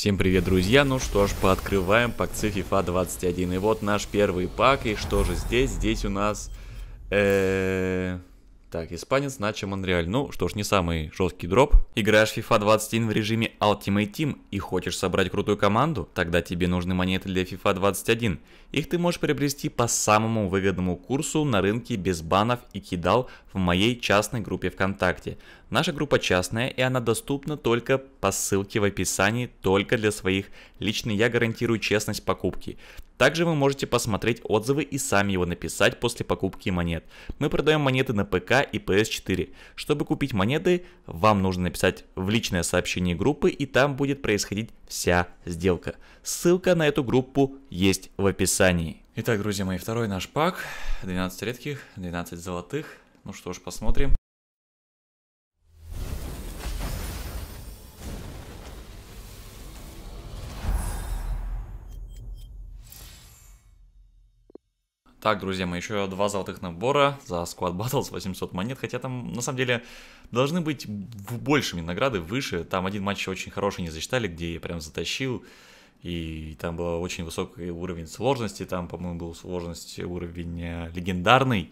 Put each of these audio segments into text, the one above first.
Всем привет, друзья! Ну что ж, пооткрываем пакцы FIFA 21. И вот наш первый пак, и что же здесь? Здесь у нас... Э... Так, испанец Начо Монреаль. Ну, что ж, не самый жесткий дроп. Играешь FIFA 21 в режиме Ultimate Team и хочешь собрать крутую команду? Тогда тебе нужны монеты для FIFA 21. Их ты можешь приобрести по самому выгодному курсу на рынке без банов и кидал в моей частной группе ВКонтакте. Наша группа частная и она доступна только по ссылке в описании, только для своих. Лично я гарантирую честность покупки. Также вы можете посмотреть отзывы и сами его написать после покупки монет. Мы продаем монеты на ПК и PS4. Чтобы купить монеты, вам нужно написать в личное сообщение группы и там будет происходить вся сделка. Ссылка на эту группу есть в описании. Итак, друзья мои, второй наш пак. 12 редких, 12 золотых. Ну что ж, посмотрим. Так, друзья мои, еще два золотых набора за Squad Battles 800 монет, хотя там на самом деле должны быть большими награды, выше. Там один матч очень хороший не засчитали, где я прям затащил, и там был очень высокий уровень сложности, там, по-моему, был сложность уровень э, легендарный.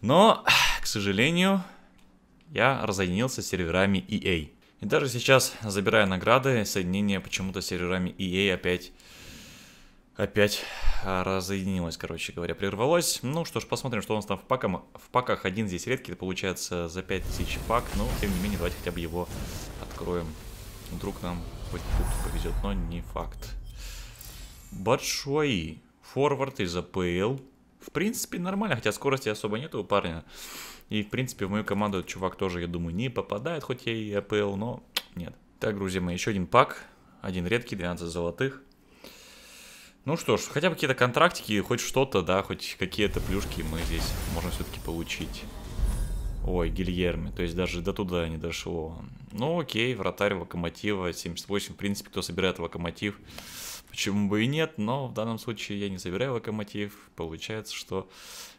Но, к сожалению, я разъединился с серверами EA. И даже сейчас, забирая награды, соединение почему-то с серверами EA опять опять разъединилось, короче говоря, прервалось. Ну что ж, посмотрим, что у нас там в паках. В паках один здесь редкий, получается за 5000 пак, но ну, тем не менее давайте хотя бы его откроем. Вдруг нам хоть тут повезет, но не факт. Большой форвард из АПЛ. В принципе, нормально, хотя скорости особо нету у парня. И, в принципе, в мою команду чувак тоже, я думаю, не попадает, хоть я и АПЛ, но нет. Так, друзья мои, еще один пак. Один редкий, 12 золотых. Ну что ж, хотя бы какие-то контрактики, хоть что-то, да, хоть какие-то плюшки мы здесь можем все-таки получить. Ой, Гильерми, то есть даже до туда не дошло. Ну окей, вратарь локомотива 78, в принципе, кто собирает локомотив, почему бы и нет, но в данном случае я не собираю локомотив, получается, что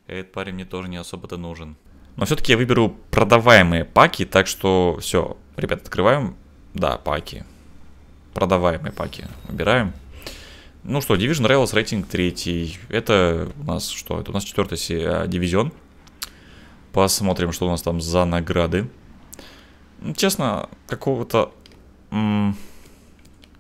этот парень мне тоже не особо-то нужен. Но все-таки я выберу продаваемые паки, так что все, ребят, открываем, да, паки, продаваемые паки, выбираем. Ну что, Division Rivals рейтинг третий. Это у нас что? Это у нас четвертый а, дивизион. Посмотрим, что у нас там за награды. Ну, честно, какого-то...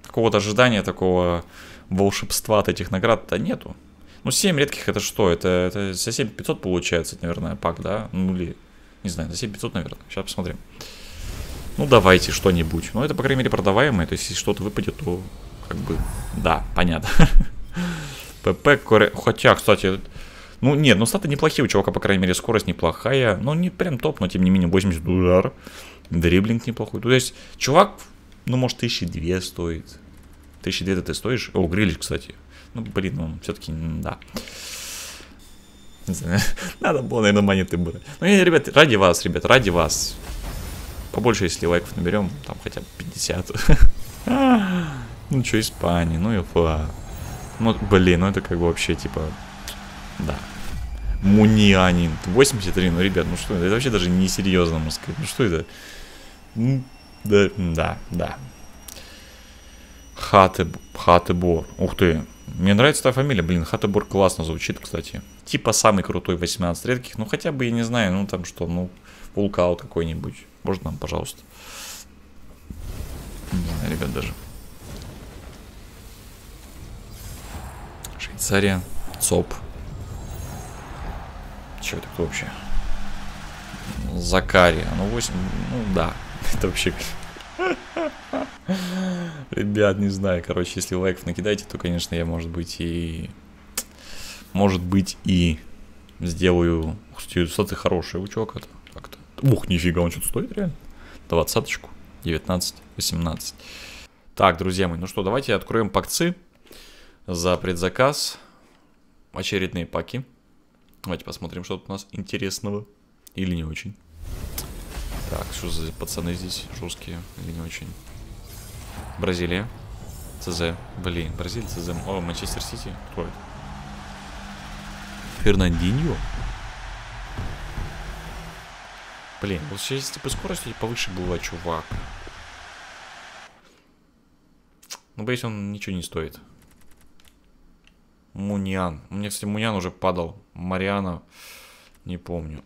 Какого-то ожидания такого волшебства от этих наград-то нету. Ну, 7 редких это что? Это, это за 7500 получается, наверное, пак, да? Ну, или... Не знаю, за 7500, наверное. Сейчас посмотрим. Ну, давайте что-нибудь. Ну, это, по крайней мере, продаваемое. То есть, если что-то выпадет, то как бы, да, понятно. ПП, коре... хотя, кстати, ну нет, ну статы неплохие у чувака, по крайней мере, скорость неплохая. Ну не прям топ, но тем не менее 80 удар. Дриблинг неплохой. То есть, чувак, ну может 1002 стоит. 1002 ты стоишь? О, грилич, кстати. Ну блин, ну все-таки, да. Надо было, наверное, монеты брать. Ну, я, ребят, ради вас, ребят, ради вас. Побольше, если лайков наберем, там хотя бы 50. Ну что, Испания, ну и фа. Ну, блин, ну это как бы вообще, типа, да. Мунианин, 83, ну, ребят, ну что это? вообще даже несерьезно, можно сказать. Ну что это? Да, да, да. Хатеб, Хатебор, ух ты. Мне нравится та фамилия, блин, Хатебор классно звучит, кстати. Типа самый крутой 18 редких, ну хотя бы, я не знаю, ну там что, ну, вулкаут какой-нибудь. Можно нам, пожалуйста? Не знаю, ребят, даже. Царя. ЦОП. Че это вообще? Закария. Ну, 8... Ну, да. Это вообще... Ребят, не знаю. Короче, если лайков накидаете, то, конечно, я, может быть, и... Может быть, и сделаю... Кстати, кстати хороший у это Как-то. Ух, нифига, он что-то стоит реально. Двадцаточку. 19, 18. Так, друзья мои, ну что, давайте откроем пакцы за предзаказ. Очередные паки. Давайте посмотрим, что тут у нас интересного. Или не очень. Так, что за пацаны здесь русские? Или не очень? Бразилия. ЦЗ. Блин, Бразилия, ЦЗ. О, Манчестер Сити. Кто Фернандиньо? Блин, вот сейчас типа бы скорость повыше была, чувак. Ну, боюсь, он ничего не стоит. Муньян. У меня, кстати, Муньян уже падал. Мариана, не помню.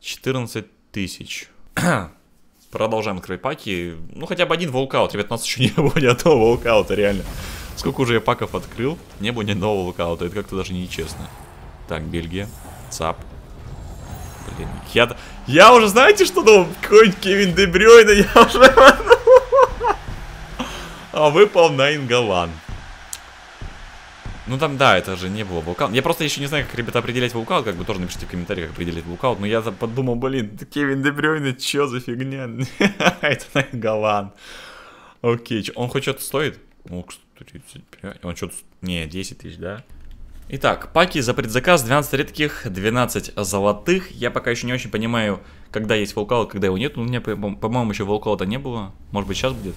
14 тысяч. Продолжаем открывать паки. Ну, хотя бы один волкаут. Ребят, у нас еще не было ни одного волкаута, реально. Сколько уже я паков открыл, не было ни одного волкаута. Это как-то даже нечестно. Так, Бельгия. Цап. Блин, я... Я уже, знаете, что думал? Какой-нибудь Кевин Дебрёйна, я уже... А выпал на Ингалан. Ну там, да, это же не было вулкан. Я просто еще не знаю, как, ребята, определять вулкан. Как бы тоже напишите в комментариях, как определять вулкан. Но я подумал, блин, Кевин Дебрёйна, чё за фигня? это Голланд. Окей, он хоть что-то стоит? Он что-то... Не, 10 тысяч, да? Итак, паки за предзаказ 12 редких, 12 золотых. Я пока еще не очень понимаю, когда есть волкал, когда его нет. Ну, у меня, по-моему, еще волкала-то не было. Может быть, сейчас будет?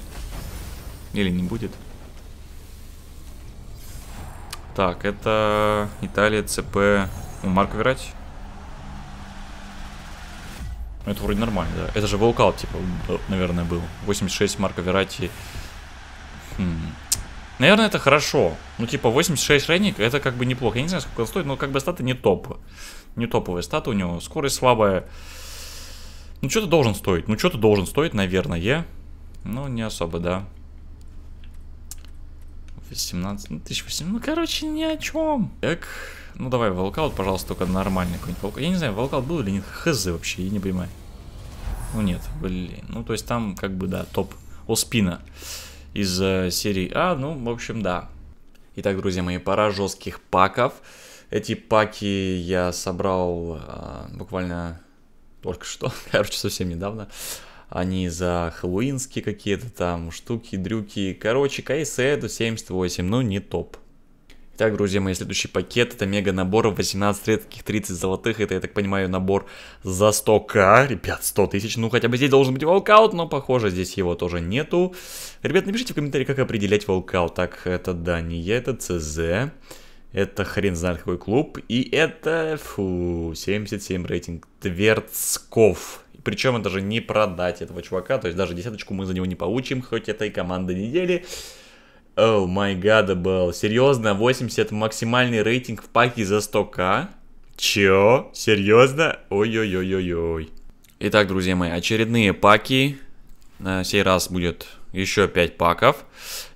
Или не будет? Так, это Италия, ЦП... Ну, Марк Верать. Это вроде нормально, да. Это же волкал, типа, наверное, был. 86 Марка Верати. Хм. Наверное, это хорошо. Ну, типа, 86 Рейник, это как бы неплохо. Я не знаю, сколько он стоит, но как бы статы не топ. Не топовая стата у него. Скорость слабая. Ну, что-то должен стоить. Ну, что-то должен стоить, наверное. Ну, не особо, да. 18, ну 1800, ну короче ни о чем. Так, ну давай волкаут, пожалуйста, только нормальный какой-нибудь волкаут. Я не знаю, волкаут был или нет, хз вообще, я не понимаю. Ну нет, блин, ну то есть там как бы, да, топ Оспина из э, серии А, ну в общем да. Итак, друзья мои, пора жестких паков. Эти паки я собрал э, буквально только что, короче, совсем недавно они за хэллоуинские какие-то там штуки, дрюки. Короче, Кайседу 78, ну не топ. Итак, друзья мои, следующий пакет это мега набор 18 редких 30 золотых. Это, я так понимаю, набор за 100к. Ребят, 100 тысяч. Ну, хотя бы здесь должен быть волкаут, но, похоже, здесь его тоже нету. Ребят, напишите в комментарии, как определять волкаут. Так, это Дания, это ЦЗ. Это хрен знает какой клуб. И это, фу, 77 рейтинг. Тверцков причем это же не продать этого чувака, то есть даже десяточку мы за него не получим, хоть это и команда недели. О май гад, был. Серьезно, 80 максимальный рейтинг в паке за 100к? Чё? Серьезно? Ой-ой-ой-ой-ой. Итак, друзья мои, очередные паки. На сей раз будет еще 5 паков.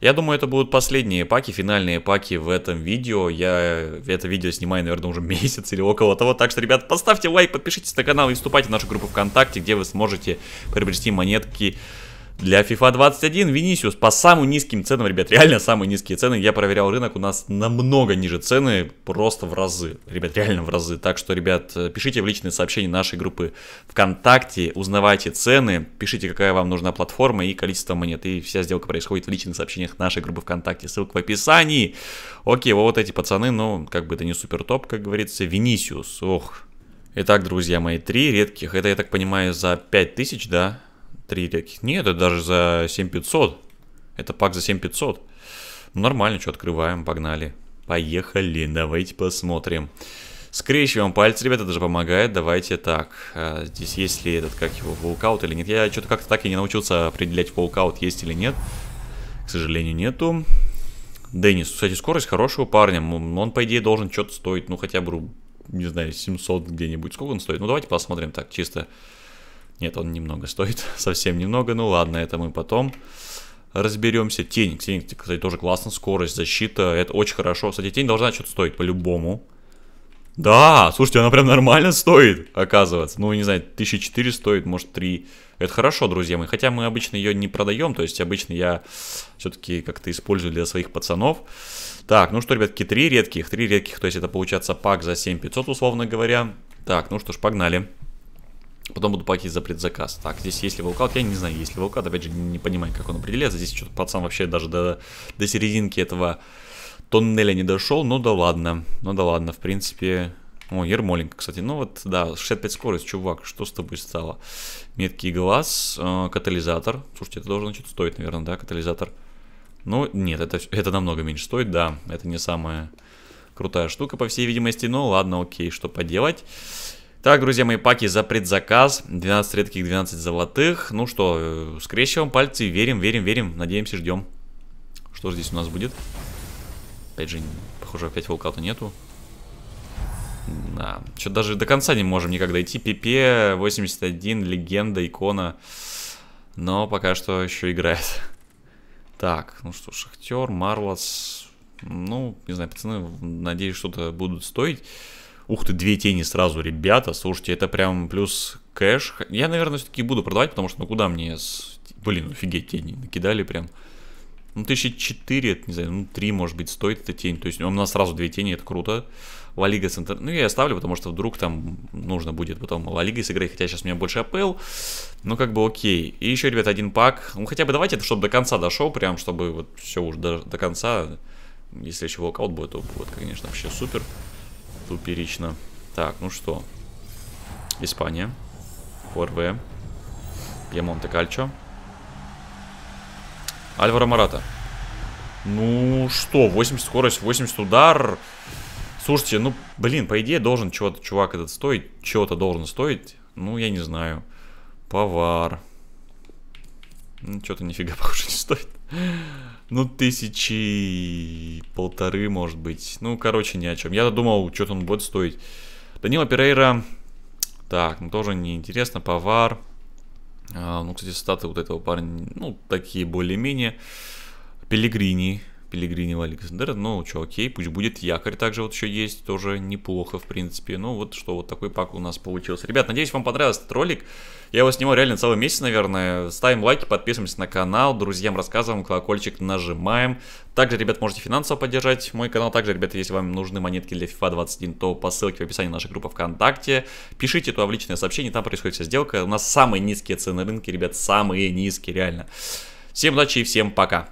Я думаю, это будут последние паки, финальные паки в этом видео. Я это видео снимаю, наверное, уже месяц или около того. Так что, ребят, поставьте лайк, подпишитесь на канал и вступайте в нашу группу ВКонтакте, где вы сможете приобрести монетки для FIFA 21 Винисиус по самым низким ценам, ребят, реально самые низкие цены. Я проверял рынок, у нас намного ниже цены, просто в разы. Ребят, реально в разы. Так что, ребят, э, пишите в личные сообщения нашей группы ВКонтакте, узнавайте цены, пишите, какая вам нужна платформа и количество монет. И вся сделка происходит в личных сообщениях нашей группы ВКонтакте. Ссылка в описании. Окей, вот эти пацаны, ну, как бы это не супер топ, как говорится. Винисиус, ох. Итак, друзья мои, три редких. Это, я так понимаю, за 5000, да? Три таких Нет, это даже за 7500. Это пак за 7500. Ну, нормально, что открываем, погнали. Поехали, давайте посмотрим. Скрещиваем пальцы, ребята, это же помогает. Давайте так. Э, здесь есть ли этот, как его, волкаут или нет? Я что-то как-то так и не научился определять, волкаут есть или нет. К сожалению, нету. Деннис, кстати, скорость хорошего парня. Он, по идее, должен что-то стоить, ну, хотя бы, не знаю, 700 где-нибудь. Сколько он стоит? Ну, давайте посмотрим так, чисто нет, он немного стоит, совсем немного, ну ладно, это мы потом разберемся. Тень, тень, кстати, тоже классно, скорость, защита, это очень хорошо. Кстати, тень должна что-то стоить по-любому. Да, слушайте, она прям нормально стоит, оказывается. Ну, не знаю, 1004 стоит, может 3. Это хорошо, друзья мои. Хотя мы обычно ее не продаем, то есть обычно я все-таки как-то использую для своих пацанов. Так, ну что, ребятки, три редких, три редких, то есть это получается пак за 7500, условно говоря. Так, ну что ж, погнали. Потом буду платить за предзаказ. Так, здесь есть ли волкаут? Я не знаю, есть ли волкаут. Опять же, не понимаю, как он определяется. Здесь что-то пацан вообще даже до, до серединки этого тоннеля не дошел. Ну да ладно. Ну да ладно, в принципе... О, Ермоленко, кстати. Ну вот, да, 65 скорость, чувак, что с тобой стало? Меткий глаз, э, катализатор. Слушайте, это должно что-то стоить, наверное, да, катализатор. Ну, нет, это, это намного меньше стоит, да. Это не самая крутая штука, по всей видимости. Ну, ладно, окей, что поделать. Так, друзья мои, паки за предзаказ. 12 редких, 12 золотых. Ну что, э, скрещиваем пальцы, верим, верим, верим. Надеемся, ждем. Что же здесь у нас будет? Опять же, похоже, опять волката нету. Да, что даже до конца не можем никогда идти. ПП 81, легенда, икона. Но пока что еще играет. Так, ну что, Шахтер, Марлос. Ну, не знаю, пацаны, надеюсь, что-то будут стоить. Ух ты, две тени сразу, ребята. Слушайте, это прям плюс кэш. Я, наверное, все-таки буду продавать, потому что ну куда мне... С... Блин, офигеть, тени накидали прям. Ну, 1004, четыре, не знаю, ну, три может быть, стоит эта тень. То есть у нас сразу две тени, это круто. Ла Лига Ну, я оставлю, потому что вдруг там нужно будет потом Ла Лигой сыграть, хотя сейчас у меня больше АПЛ. Ну, как бы окей. И еще, ребят, один пак. Ну, хотя бы давайте, чтобы до конца дошел, прям, чтобы вот все уже до, до конца. Если еще волкаут будет, то будет, конечно, вообще супер. Туперично. Так, ну что. Испания. ОРВ. Пьемонте Кальчо. Альваро Марата. Ну что, 80 скорость, 80 удар. Слушайте, ну, блин, по идее должен чего-то чувак этот стоить. Чего-то должен стоить. Ну, я не знаю. Повар. Ну, что-то нифига похоже не стоит. Ну, тысячи полторы, может быть. Ну, короче, ни о чем. Я думал, что-то он будет стоить. Данила Перейра. Так, ну тоже неинтересно. Повар. А, ну, кстати, статы вот этого парня, ну, такие более-менее. Пелигрини. Пелегринил Александр. Ну, что, окей, пусть будет якорь также вот еще есть, тоже неплохо, в принципе. Ну, вот что, вот такой пак у нас получился. Ребят, надеюсь, вам понравился этот ролик. Я его снимал реально целый месяц, наверное. Ставим лайки, подписываемся на канал, друзьям рассказываем, колокольчик нажимаем. Также, ребят, можете финансово поддержать мой канал. Также, ребят, если вам нужны монетки для FIFA 21, то по ссылке в описании нашей группы ВКонтакте. Пишите туда в личное сообщение, там происходит вся сделка. У нас самые низкие цены на рынке, ребят, самые низкие, реально. Всем удачи и всем пока.